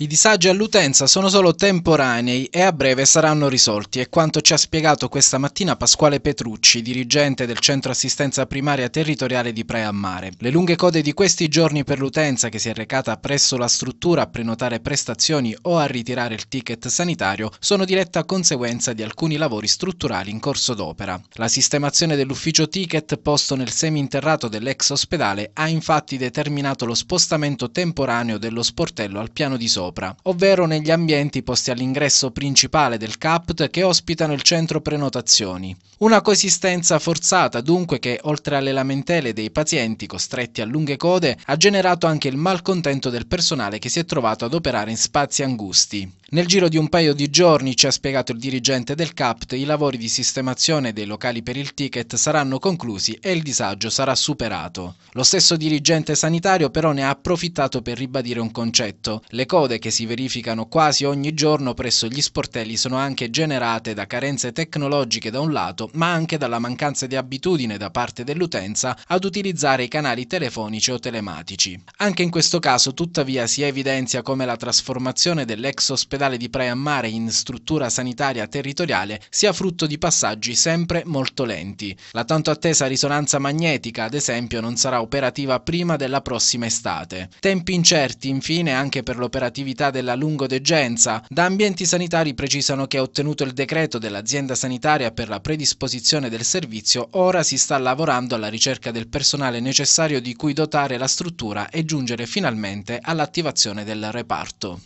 I disagi all'utenza sono solo temporanei e a breve saranno risolti, è quanto ci ha spiegato questa mattina Pasquale Petrucci, dirigente del Centro Assistenza Primaria Territoriale di Praia a Mare. Le lunghe code di questi giorni per l'utenza che si è recata presso la struttura a prenotare prestazioni o a ritirare il ticket sanitario sono diretta conseguenza di alcuni lavori strutturali in corso d'opera. La sistemazione dell'ufficio ticket posto nel seminterrato dell'ex ospedale ha infatti determinato lo spostamento temporaneo dello sportello al piano di sopra sopra, ovvero negli ambienti posti all'ingresso principale del CAPT che ospitano il centro prenotazioni. Una coesistenza forzata dunque che, oltre alle lamentele dei pazienti costretti a lunghe code, ha generato anche il malcontento del personale che si è trovato ad operare in spazi angusti. Nel giro di un paio di giorni, ci ha spiegato il dirigente del CAPT, i lavori di sistemazione dei locali per il ticket saranno conclusi e il disagio sarà superato. Lo stesso dirigente sanitario però ne ha approfittato per ribadire un concetto. Le code che si verificano quasi ogni giorno presso gli sportelli sono anche generate da carenze tecnologiche da un lato, ma anche dalla mancanza di abitudine da parte dell'utenza ad utilizzare i canali telefonici o telematici. Anche in questo caso tuttavia si evidenzia come la trasformazione dell'ex ospedale dell'ospedale di Praia Mare in struttura sanitaria territoriale sia frutto di passaggi sempre molto lenti. La tanto attesa risonanza magnetica, ad esempio, non sarà operativa prima della prossima estate. Tempi incerti, infine, anche per l'operatività della lungodegenza. Da ambienti sanitari precisano che ha ottenuto il decreto dell'azienda sanitaria per la predisposizione del servizio, ora si sta lavorando alla ricerca del personale necessario di cui dotare la struttura e giungere finalmente all'attivazione del reparto.